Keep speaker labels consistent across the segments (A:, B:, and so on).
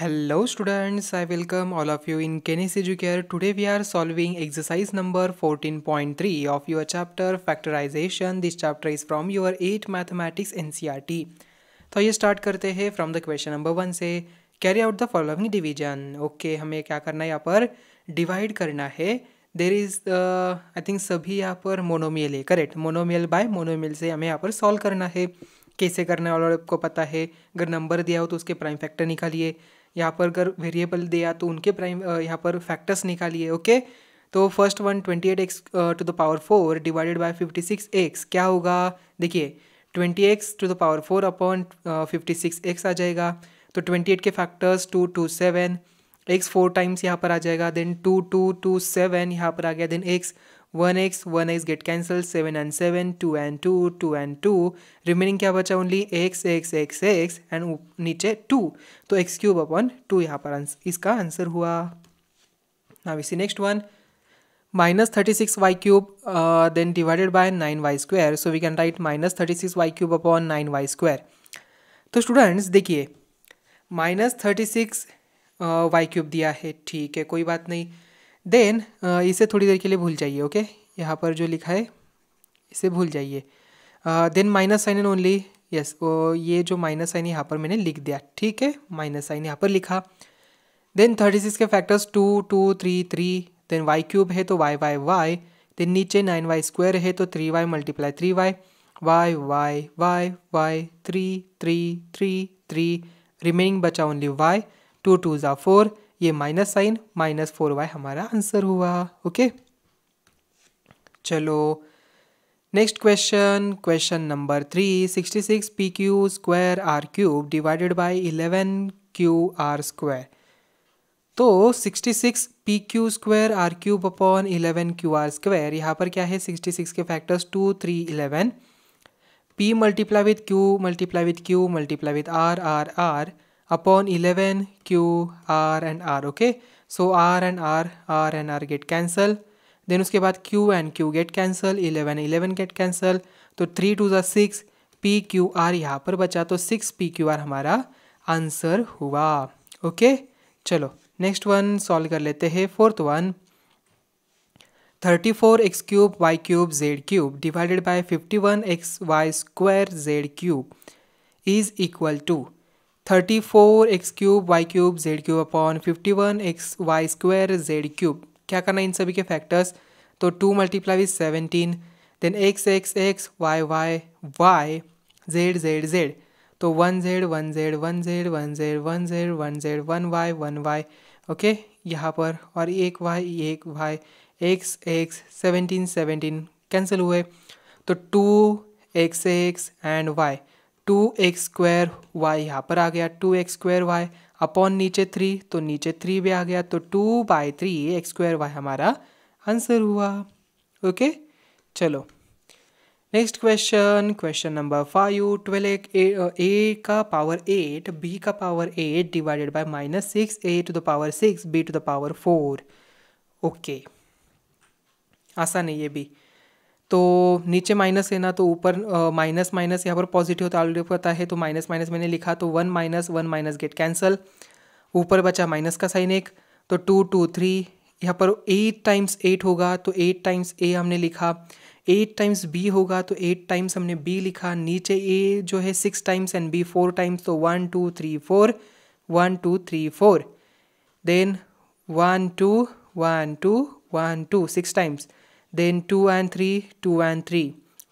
A: Hello students I welcome all of you in Kenis Educare today we are solving exercise number 14.3 of your chapter factorisation this chapter is from your eight mathematics NCRT. तो ये start करते हैं from the question number one से carry out the following division okay हमें क्या करना है यहाँ पर डिवाइड करना है देर इज आई थिंक सभी यहाँ पर मोनोमियल है करेक्ट मोनोमियल बाय मोनोमियल से हमें यहाँ पर सॉल्व करना है कैसे करना है और आपको पता है अगर नंबर दिया हो तो उसके प्राइम फैक्टर निकालिए यहाँ पर अगर वेरिएबल दिया तो उनके प्राइम यहाँ पर फैक्टर्स निकालिए ओके तो first one twenty eight x to the power four divided by fifty six x क्या होगा देखिए twenty x to the power four upon fifty six x आ जाएगा तो ट्वेंटी एट के factors two two seven x four times यहाँ पर आ जाएगा then two two two seven यहाँ पर आ गया then x one x one x get cancel seven and seven two and to two and two remaining क्या बचा only x x x x and नीचे टू तो एक्स क्यूब अपॉन टू यहाँ पर आंसर इसका आंसर हुआ now इसी next one minus thirty six y cube then divided by nine y square so we can write minus thirty six y cube upon nine y square तो students देखिए minus thirty six y cube दिया है ठीक है कोई बात नहीं then uh, इसे थोड़ी देर के लिए भूल जाइए ओके यहाँ पर जो लिखा है इसे भूल जाइए then minus sign and only yes वो ये जो माइनस साइन यहाँ पर मैंने लिख दिया ठीक है माइनस साइन यहाँ पर लिखा देन थर्टी सिक्स के factors two two three three then y cube है तो वाई वाई वाई देन नीचे नाइन वाई स्क्वायर है तो three y multiply three y y y y y three three three three remaining बचा only y two two ज़ा four ये minus sign minus four y हमारा answer हुआ okay चलो next question question number three sixty six p q square r cube divided by eleven q r square तो sixty six p q square r cube upon eleven q r square यहाँ पर क्या है sixty six के factors two three eleven p multiply with q multiply with q multiply with r r r upon 11 q r and r okay so r and r r and r get cancel then उसके बाद Q and Q get cancel 11 11 get cancel तो three two ज़ा six p q r यहाँ पर बचा तो six p q r हमारा answer हुआ ओके चलो नेक्स्ट वन सॉल्व कर लेते हैं fourth one thirty four x cube y cube z cube divided by fifty one x y square z cube is equal to thirty four x cube y cube z cube upon fifty one x y square z cube क्या करना है इन सभी के factors तो two multiply with seventeen then x x x y y y z z z तो one z one z one z one z one z one z one y one y okay यहाँ पर और एक y एक y x x seventeen seventeen cancel हुए तो two x x and Y to x square y यहाँ पर आ गया two x square y upon नीचे थ्री तो नीचे थ्री भी आ गया तो two by three x square y हमारा आंसर हुआ ओके चलो next question question number five twelve एक ए का पावर एट बी का power eight divided by minus six a to the power six b to the power four okay आसान है ये भी तो नीचे माइनस है ना तो ऊपर माइनस माइनस यहाँ पर पॉजिटिव तो ऑलरेडी पता है तो माइनस माइनस मैंने लिखा तो one minus one minus get cancel ऊपर बचा माइनस का साइन एक तो टू टू थ्री यहाँ पर एट टाइम्स एट होगा तो एट टाइम्स ए हमने लिखा एट टाइम्स बी होगा तो एट टाइम्स हमने बी लिखा नीचे ए जो है six times and b four times तो one two three four one two three four then one two one two one two six times then two and three two and three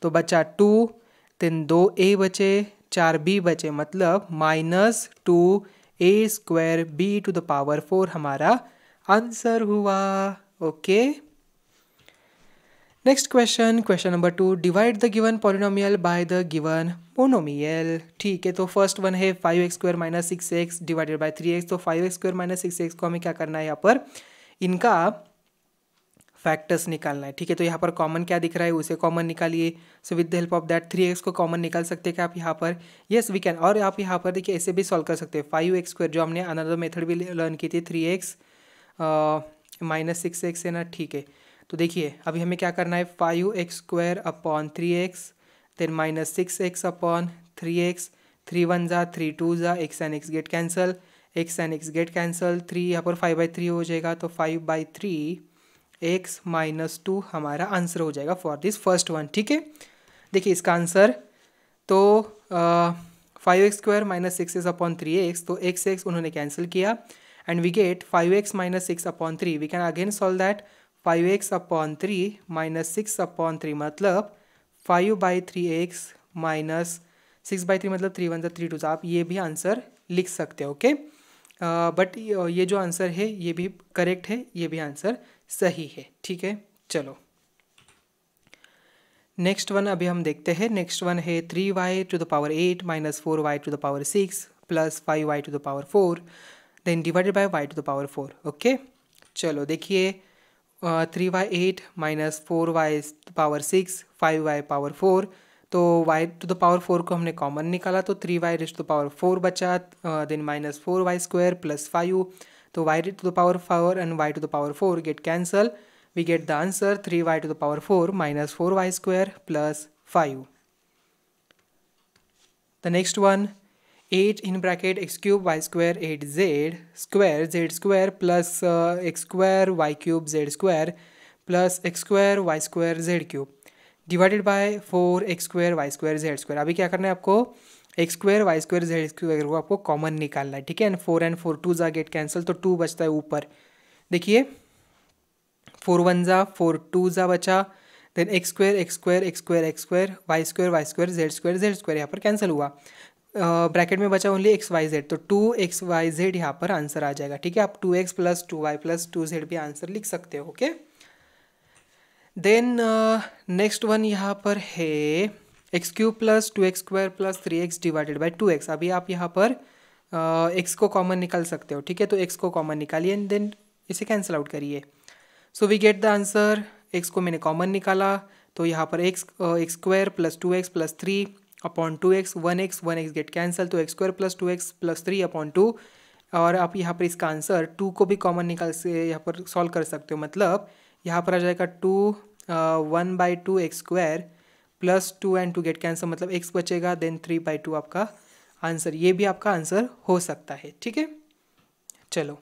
A: तो बचा to then दो ए बचे चार b बचे मतलब minus two a square b to the power four हमारा answer हुआ okay next question question number two divide the given polynomial by the given monomial ठीक है तो फर्स्ट वन है five x square minus six x divided by three x तो five x square minus six x को हमें क्या करना है यहाँ पर इनका फैक्टर्स निकालना है ठीक है तो यहाँ पर कॉमन क्या दिख रहा है उसे कॉमन निकालिए so with the help of that three x को कॉमन निकाल सकते हैं क्या आप यहाँ पर येस वी कैन और आप यहाँ पर देखिए ऐसे भी सॉल्व कर सकते हैं फाइव एक्स स्क्वायर जो हमने अनदर मेथड भी लर्न की थी three x minus six x है ना ठीक है तो देखिए अभी हमें क्या करना है five x square upon three x then minus six x upon three x three one ज़ा थ्री टू ज़ा x and x get cancel x and x get cancel three यहाँ पर फाइव बाई थ्री हो जाएगा तो five by three x minus two हमारा answer हो जाएगा फॉर दिस फर्स्ट वन ठीक है देखिए इसका आंसर तो five x square minus six is upon three x तो एक्स एक्स उन्होंने कैंसिल किया and we get five x minus six upon three we can again solve that five x upon three minus six upon three मतलब five by three x minus six by three मतलब three one जो three two तो आप ये भी answer लिख सकते हो ओके बट ये जो आंसर है ये भी करेक्ट है ये भी आंसर सही है ठीक है चलो नेक्स्ट वन अभी हम देखते हैं नेक्स्ट वन है three y to the power eight minus four y to the power six plus five y to the power four then divided by y to the power four okay चलो देखिए three y eight minus four y power six five y power four तो y to the power four को हमने common निकाला तो three y rest to the power four बचा then minus four y square plus five तो y to the power four and y to the power four get cancel we get the answer three y to the power four minus four y square plus five the next one eight in bracket x cube y square eight z square z square plus x square y cube z square plus x square y square z cube divided by four x square y square z square अभी क्या करना है आपको x square y square z वगैरह को आपको common निकालना है ठीक है and four and four two ज़ा गेट कैंसिल तो टू बचता है ऊपर देखिए फोर वन ज़ा फोर टू ज़ा बचा then x square x square x square x square y square y square z square z square यहाँ पर कैंसिल हुआ ब्रैकेट uh, में बचा ओनली एक्स वाई जेड तो टू एक्स वाई जेड यहाँ पर आंसर आ जाएगा ठीक है आप two x plus two y plus two z भी आंसर लिख सकते हो ओके देन नेक्स्ट वन यहाँ पर है x cube plus two x square plus three x divided by two x अभी आप यहाँ पर एक्स को कॉमन निकाल सकते हो ठीक है तो एक्स को कॉमन निकालिए एंड देन इसे कैंसिल आउट करिए so we get the answer x को मैंने कॉमन निकाला तो यहाँ पर x x square plus two x plus three upon two x one x one x get cancel तो x square plus two x plus three upon two और आप यहाँ पर इसका आंसर टू को भी कॉमन निकाल से यहाँ पर सॉल्व कर सकते हो मतलब यहाँ पर आ जाएगा two one by two x square plus two and two get cancel मतलब एक्स बचेगा देन थ्री बाई टू आपका आंसर ये भी आपका आंसर हो सकता है ठीक है चलो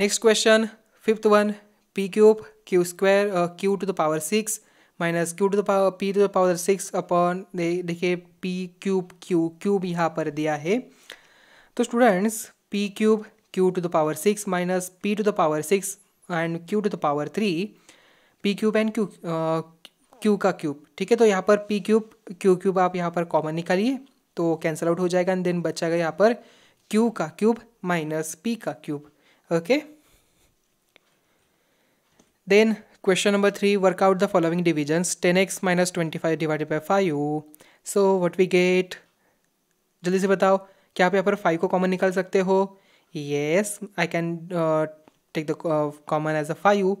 A: next question fifth one p cube q square q to the power six minus q to the power p to the power six upon देखिए पी क्यूब क्यू क्यूब यहाँ पर दिया है तो students p cube q to the power six minus p to the power six and q to the power three p cube and q q का cube ठीक है तो यहाँ पर पी क्यूब क्यू क्यूब आप यहाँ पर कॉमन निकालिए तो कैंसिल आउट हो जाएगा एंड देन बचा गया यहाँ पर क्यू का क्यूब माइनस पी का cube okay then question number three work out the following divisions ten x minus twenty five divided by five so what we get जल्दी से बताओ क्या आप यहाँ पर फाइव को कॉमन निकाल सकते हो yes I can take the common as a five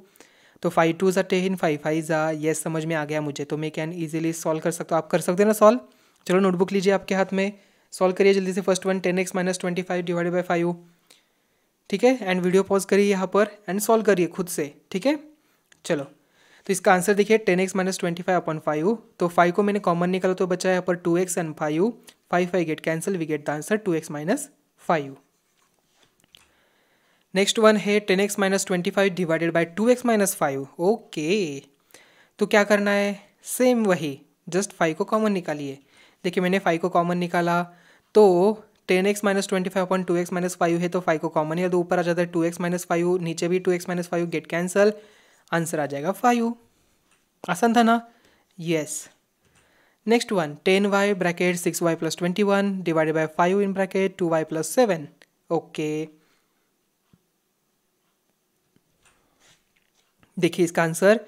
A: तो फाइव टू ज़ा टेन फाइव फाइव ज़ा येस समझ में आ गया मुझे तो मैं कैन ईजिली सॉल्व कर सकता हूँ आप कर सकते हैं ना सॉल्व चलो नोटबुक लीजिए आपके हाथ में सॉल्व करिए जल्दी से first one ten x minus twenty five divided by five ठीक है एंड वीडियो पॉज करिए यहाँ पर एंड सॉल्व करिए खुद से ठीक है चलो तो इसका आंसर देखिए ten x minus twenty five upon five तो फाइव को मैंने कॉमन निकाला तो बचा है यहाँ पर two x and five five five get cancel we get the answer two x minus five next one है ten x minus twenty five divided by two x minus five okay तो क्या करना है सेम वही just five को common निकालिए देखिए मैंने फाइव को कॉमन निकाला तो ten x minus twenty five upon two x minus five है तो फाइव को कॉमन या तो ऊपर आ जाता है टू एक्स माइनस फाइव नीचे भी two x minus five get cancel answer आ जाएगा फाइव आसान था ना yes next one ten y bracket six y plus twenty one divided by five in bracket two y plus seven okay देखिए इसका answer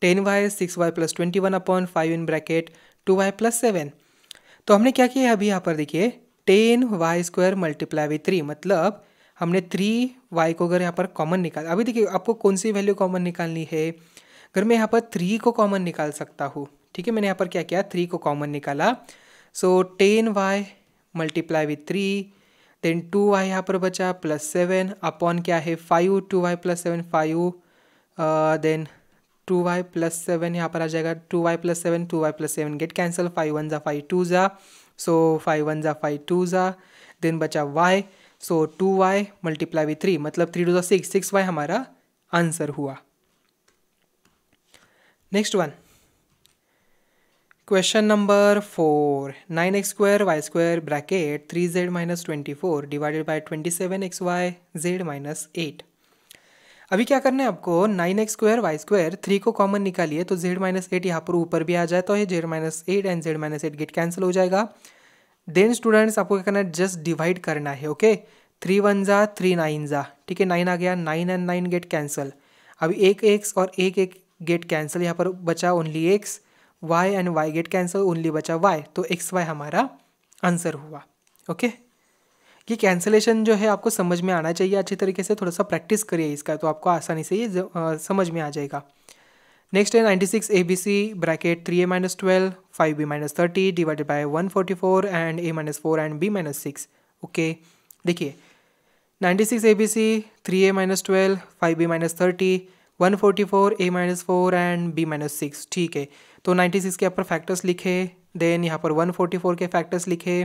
A: ten y six y plus twenty one upon five in bracket two y plus seven तो हमने क्या किया है अभी यहाँ पर देखिए ten y square multiply with three मतलब हमने थ्री वाई को अगर यहाँ पर कॉमन निकाल अभी देखिए आपको कौन सी वैल्यू कॉमन निकालनी है अगर मैं यहाँ पर थ्री को कॉमन निकाल सकता हूँ ठीक है मैंने यहाँ पर क्या किया थ्री को कॉमन निकाला so ten y multiply with three then two y यहाँ पर बचा प्लस सेवन अपॉन क्या है five two y plus seven five then two y plus seven यहाँ पर आ जाएगा two y plus seven two y plus seven get cancel five one ज़ा फाइव टू ज़ा सो फाइव वन ज़ा five two ज़ा देन बचा y so two y multiply with three मतलब थ्री टू ज़ा सिक्स सिक्स वाई हमारा answer हुआ next one question number four nine x square y square bracket three z minus twenty four divided by twenty seven x y z minus eight अभी क्या करना है आपको nine x square y square three को common निकालिए तो Z minus eight यहाँ पर ऊपर भी आ जाए तो ये z minus eight and z minus eight get cancel हो जाएगा देन स्टूडेंट्स आपको क्या करना है जस्ट डिवाइड करना है ओके थ्री वन ज़ा थ्री नाइन ज़ा ठीक है नाइन आ गया nine and nine get cancel अभी एक एक्स और एक एक गेट कैंसिल यहाँ पर बचा only x y and y get cancel only बचा वाई तो एक्स वाई हमारा आंसर हुआ ओके कि कैंसिलेशन जो है आपको समझ में आना चाहिए अच्छी तरीके से थोड़ा सा प्रैक्टिस करिए इसका तो आपको आसानी से ये समझ में आ जाएगा नेक्स्ट है ninety six a b c bracket three a minus twelve five b minus thirty divided by one forty four and a minus four and b minus six okay देखिए ninety six a b c three a minus twelve five b minus thirty one forty four a minus four and b minus six ठीक है तो ninety six के यहाँ पर factors लिखे then यहाँ पर वन फोर्टी फोर के फैक्टर्स लिखे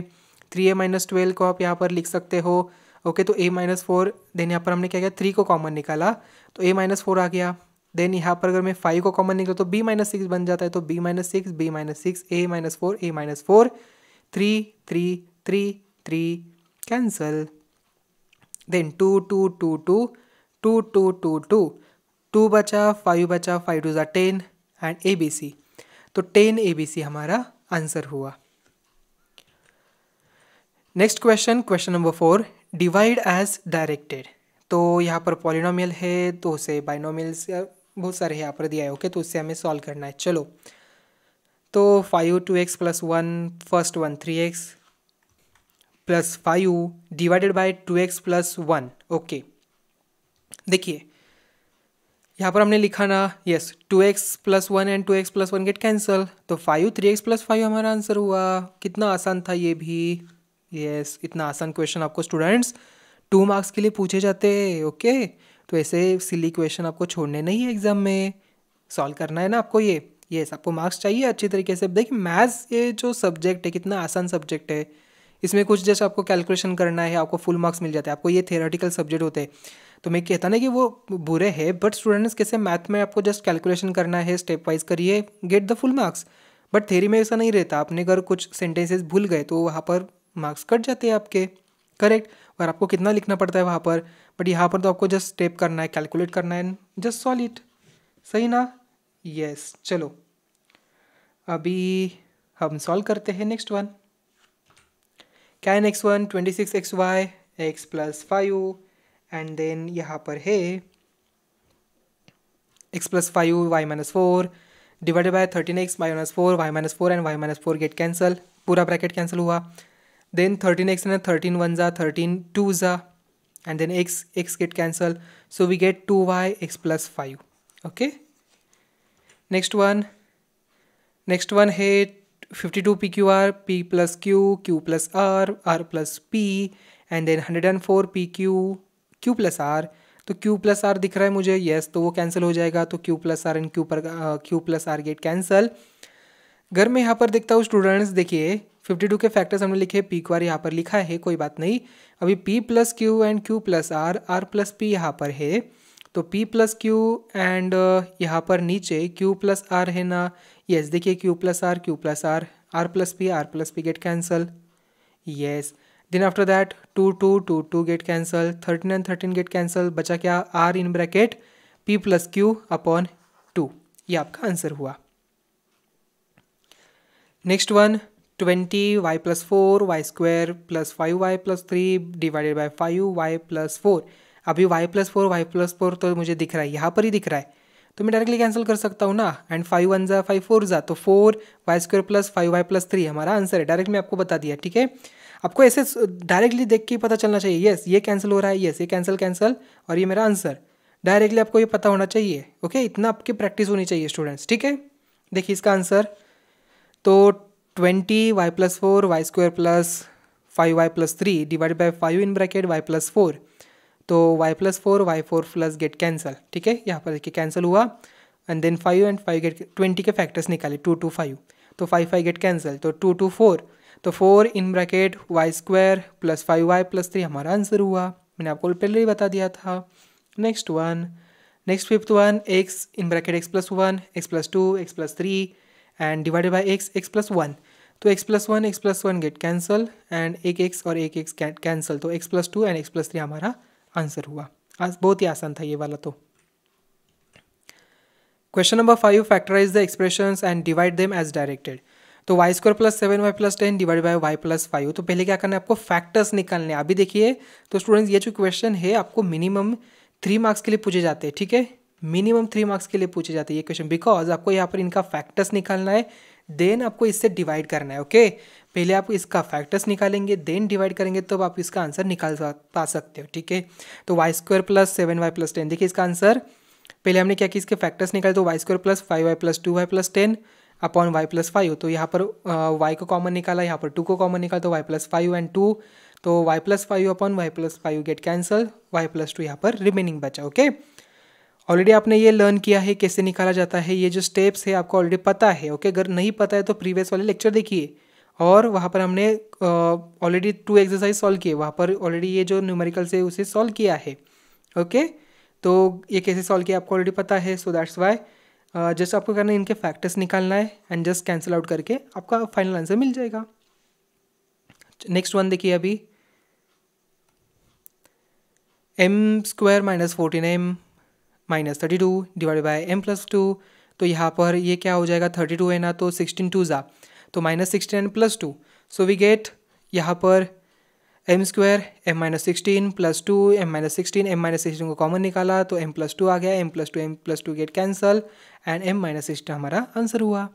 A: थ्री ए माइनस ट्वेल्व को आप यहाँ पर लिख सकते हो ओके तो ए माइनस फोर देन यहाँ पर हमने क्या किया थ्री को कॉमन निकाला तो ए माइनस फोर आ गया देन यहाँ पर अगर मैं फाइव को कॉमन निकला तो बी माइनस सिक्स बन जाता है तो b minus six b minus six a minus four a minus four three three three three cancel then two two two two two two two two two बचा five बचा five two ज़ा ten and a b c तो ten a b c हमारा answer हुआ next question question number four divide as directed तो यहाँ पर polynomial है तो उसे बाइनोमियल्स बहुत सारे यहाँ पर दिया है ओके तो उससे हमें सॉल्व करना है चलो तो five two x plus one first one three x plus five divided by two x plus one okay देखिए यहाँ पर हमने लिखा ना yes two x plus one and two x plus one get cancel तो five three x plus five हमारा answer हुआ कितना आसान था ये भी यस इतना आसान क्वेश्चन आपको स्टूडेंट्स टू मार्क्स के लिए पूछे जाते ओके तो ऐसे सिली क्वेश्चन आपको छोड़ने नहीं है एग्ज़ाम में सॉल्व करना है ना आपको ये yes, आपको मार्क्स चाहिए अच्छी तरीके से देखिए मैथ्स ये जो सब्जेक्ट है कितना आसान सब्जेक्ट है इसमें कुछ जैसे आपको कैलकुलेशन करना है आपको फुल मार्क्स मिल जाते हैं आपको ये थेरेटिकल सब्जेक्ट होते हैं तो मैं कहता ना कि वो बुरे हैं बट स्टूडेंट्स कैसे मैथ में आपको जस्ट कैलकुलेशन करना है स्टेप वाइज करिए get the full marks but theory में ऐसा नहीं रहता आपने अगर कुछ सेंटेंसेस भूल गए तो वहाँ पर मार्क्स कट जाते हैं आपके करेक्ट और आपको कितना लिखना पड़ता है वहाँ पर बट यहाँ पर तो आपको जस्ट स्टेप करना है कैलकुलेट करना है जस्ट सॉल्व इट सही ना यस yes, चलो अभी हम सॉल्व करते हैं नेक्स्ट वन क्या है next one twenty six x y x plus five and then यहाँ पर है x plus five y minus four divided by thirteen x minus four y minus four and y minus four get cancel पूरा bracket cancel हुआ then thirteen x thirteen one जा thirteen two जा and then x x get cancel so we get two y x plus five okay next one next one है fifty two p q r p plus q q plus r r plus p and then hundred and four p q q plus r तो q plus r दिख रहा है मुझे yes तो वो cancel हो जाएगा तो q plus r and q पर q plus r get cancel घर में यहाँ पर देखता हूँ स्टूडेंट्स देखिए फिफ्टी टू के फैक्टर्स हमने लिखे पी क्वार यहाँ पर लिखा है कोई बात नहीं अभी p plus q and q plus r r plus p यहाँ पर है तो पी प्लस क्यू एंड यहाँ पर नीचे क्यू प्लस आर है ना यस देखिए q plus r q plus r r plus p r plus p get cancel yes then after that two two two two get cancel thirteen and thirteen get cancel बचा क्या r in bracket p plus q upon two ये आपका आंसर हुआ next one twenty y plus four y square plus five y plus three divided by five y plus four अभी y plus four Y plus four तो मुझे दिख रहा है यहाँ पर ही दिख रहा है तो मैं डायरेक्टली कैंसिल कर सकता हूँ ना एंड फाइव वन ज़ा फाइव फोर ज़ा तो four y square plus five y plus three हमारा आंसर है डायरेक्ट मैं आपको बता दिया ठीक है आपको ऐसे डायरेक्टली देख के पता चलना चाहिए येस ये कैंसिल हो रहा है येस ये कैंसिल कैंसिल और ये मेरा आंसर डायरेक्टली आपको ये पता होना चाहिए ओके इतना आपकी प्रैक्टिस होनी चाहिए स्टूडेंट्स ठीक है देखिए इसका आंसर तो twenty y plus four y square plus five y plus three divide by five in bracket y plus four तो y plus four y four plus get cancel ठीक है यहाँ पर देखिए कैंसिल हुआ and then five and five get twenty के factors निकाले two two five तो फाइव फाइव गेट कैंसल तो टू टू फोर तो four in bracket y square plus five y plus three हमारा आंसर हुआ मैंने आपको पहले ही बता दिया था next one next fifth one x in bracket x plus one x plus two x plus three and divided by x x plus one तो x plus one x plus one get cancel and एक x और एक x cancel तो x plus two and x plus three हमारा answer हुआ आज बहुत ही आसान था ये वाला तो question number five factorize the expression and divide them as directed तो y square plus seven y plus ten divide by y plus five तो पहले क्या करना है आपको फैक्टर्स निकालने अभी देखिए तो स्टूडेंट्स ये जो क्वेश्चन है आपको मिनिमम थ्री मार्क्स के लिए पूछे जाते हैं ठीक है मिनिमम थ्री मार्क्स के लिए पूछे जाते हैं ये क्वेश्चन बिकॉज आपको यहाँ पर इनका फैक्टर्स निकालना है देन आपको इससे डिवाइड करना है ओके पहले आप इसका फैक्टर्स निकालेंगे देन डिवाइड करेंगे तब तो आप इसका आंसर निकाल पा सकते हो ठीक है तो y square plus seven y plus ten देखिए इसका आंसर पहले हमने क्या किया इसके फैक्टर्स निकाले तो y square plus five y plus two y plus ten upon y plus five तो यहाँ पर वाई को कॉमन निकाला यहाँ पर टू को कॉमन निकाला तो y plus five and two तो y plus five upon y plus five get cancel y plus two यहाँ पर रिमेनिंग बचा ओके okay? ऑलरेडी आपने ये लर्न किया है कैसे निकाला जाता है ये जो स्टेप्स है आपको ऑलरेडी पता है ओके अगर नहीं पता है तो प्रीवियस वाले लेक्चर देखिए और वहाँ पर हमने ऑलरेडी टू एक्सरसाइज सॉल्व किए वहाँ पर ऑलरेडी ये जो न्यूमेरिकल से उसे सॉल्व किया है ओके तो ये कैसे सॉल्व किया आपको ऑलरेडी पता है सो दैट्स वाई जस्ट आपको करना है इनके फैक्टर्स निकालना है एंड जस्ट कैंसिल आउट करके आपका फाइनल आंसर मिल जाएगा नेक्स्ट वन देखिए अभी m square minus fourteen m minus thirty two divide by m plus two तो यहाँ पर ये क्या हो जाएगा थर्टी टू है ना तो सिक्सटीन टू ज़ा तो minus sixteen and plus two so we get यहाँ पर m square m minus sixteen plus two m minus sixteen m minus sixteen को कॉमन निकाला तो एम प्लस टू आ गया m plus two m plus two get cancel and m minus sixteen हमारा answer हुआ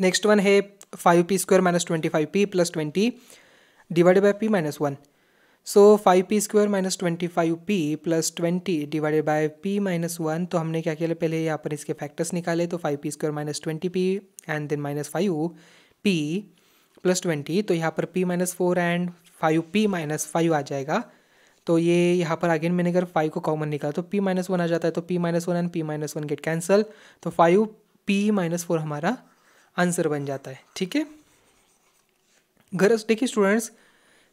A: next one है five p square minus twenty five p plus twenty divide by p minus one so five p square minus twenty five p plus twenty divided by p minus one तो हमने क्या किया पहले यहाँ पर इसके factors निकाले तो five p square minus twenty p and then minus five p plus twenty तो यहाँ पर p minus four and five p minus five आ जाएगा तो ये यहाँ पर अगेन मैंने अगर फाइव को कॉमन निकाला तो पी माइनस वन आ जाता है तो p minus one and p minus one get cancel तो फाइव पी माइनस फोर हमारा आंसर बन जाता है ठीक है गरज देखिए स्टूडेंट्स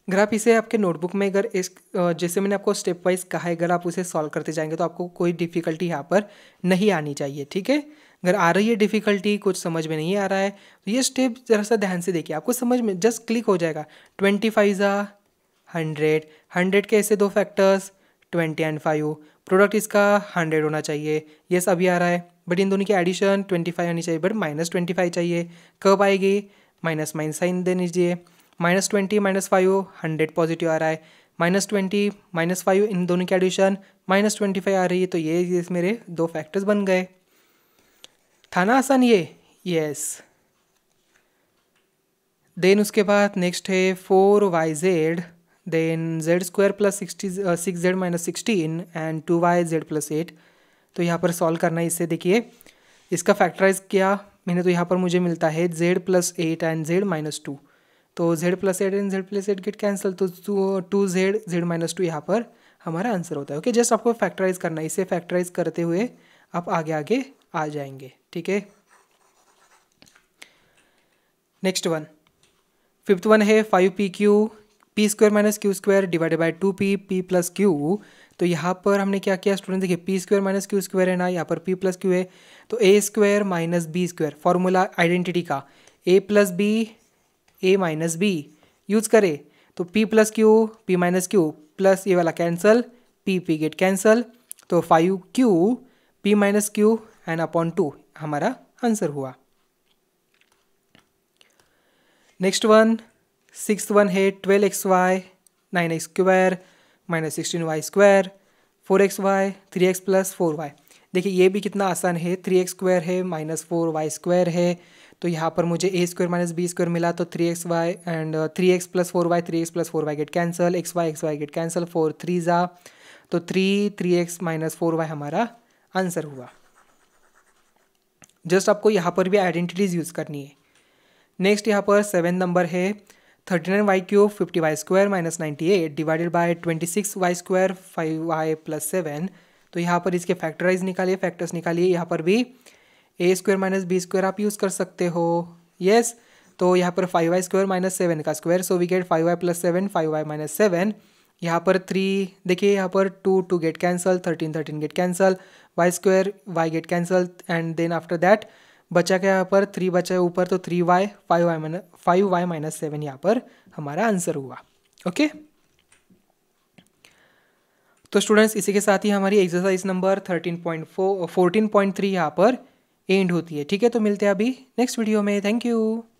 A: अगर आप इसे आपके नोटबुक में अगर इस जैसे मैंने आपको स्टेप वाइज कहा है अगर आप उसे सॉल्व करते जाएंगे तो आपको कोई डिफ़िकल्टी यहाँ पर नहीं आनी चाहिए ठीक है अगर आ रही है डिफ़िकल्टी कुछ समझ में नहीं आ रहा है तो ये स्टेप ज़रा सा ध्यान से देखिए आपको समझ में जस्ट क्लिक हो जाएगा ट्वेंटी फाइव ज़ा हंड्रेड हंड्रेड के ऐसे दो factors twenty and five product इसका हंड्रेड होना चाहिए येस अभी आ रहा है बट इन दोनों की एडिशन ट्वेंटी फाइव होनी चाहिए बट माइनस ट्वेंटी फाइव चाहिए कब आएगी माइनस माइनस साइन दे दीजिए minus twenty minus five hundred positive आ रहा है माइनस ट्वेंटी माइनस फाइव इन दोनों के एडिशन माइनस ट्वेंटी फाइव आ रही है तो ये मेरे दो फैक्टर्स बन गए था ना आसान ये यस देन उसके बाद नेक्स्ट है four y z then z square plus sixty six z minus sixteen and two y z plus eight तो यहाँ पर सॉल्व करना है इससे देखिए इसका फैक्टराइज किया मैंने तो यहाँ पर मुझे मिलता है z plus eight and z minus two तो z plus eight and z plus eight get cancel तो two z z minus two यहाँ पर हमारा आंसर होता है ओके जस्ट आपको फैक्टराइज करना है इसे फैक्टराइज करते हुए आप आगे आगे आ जाएंगे ठीक है नेक्स्ट वन फिफ्थ वन है five p q p square minus q square divided by two p p plus q तो यहाँ पर हमने क्या किया स्टूडेंट देखिए p square minus q square है ना यहाँ पर पी प्लस क्यू है तो a square minus b square formula identity का a plus b a minus b use करें तो p plus q p minus q plus ये वाला cancel p p get cancel तो five q p minus q and upon two हमारा answer हुआ next one six one है twelve x y nine x square minus sixteen y square four x y three x plus four y देखिए ये भी कितना आसान है three x square है माइनस फोर वाई स्क्वायर है तो यहाँ पर मुझे a square minus b square मिला तो three x y and three x plus four y three x plus four y get cancel x y x y get cancel four three ज़ा तो three three x minus four y हमारा answer हुआ just आपको यहाँ पर भी identities use करनी है नेक्स्ट यहाँ पर सेवन नंबर है thirty nine y cube fifty y square minus ninety eight divided by twenty six y square five y plus seven तो यहाँ पर इसके फैक्टराइज निकालिए फैक्टर्स निकालिए यहाँ पर भी a square minus b square आप यूज़ कर सकते हो यस तो यहाँ पर five y square minus seven का square so we get five y plus seven five y minus seven यहाँ पर थ्री देखिए यहाँ पर two two get cancel thirteen thirteen get cancel y square y get cancel and then after that बचा क्या यहाँ पर थ्री बचा है ऊपर तो three Y five y minus five y minus seven यहाँ पर हमारा आंसर हुआ ओके okay? तो स्टूडेंट्स इसी के साथ ही हमारी exercise number thirteen point four fourteen point three यहाँ पर एंड होती है ठीक है तो मिलते हैं अभी नेक्स्ट वीडियो में थैंक यू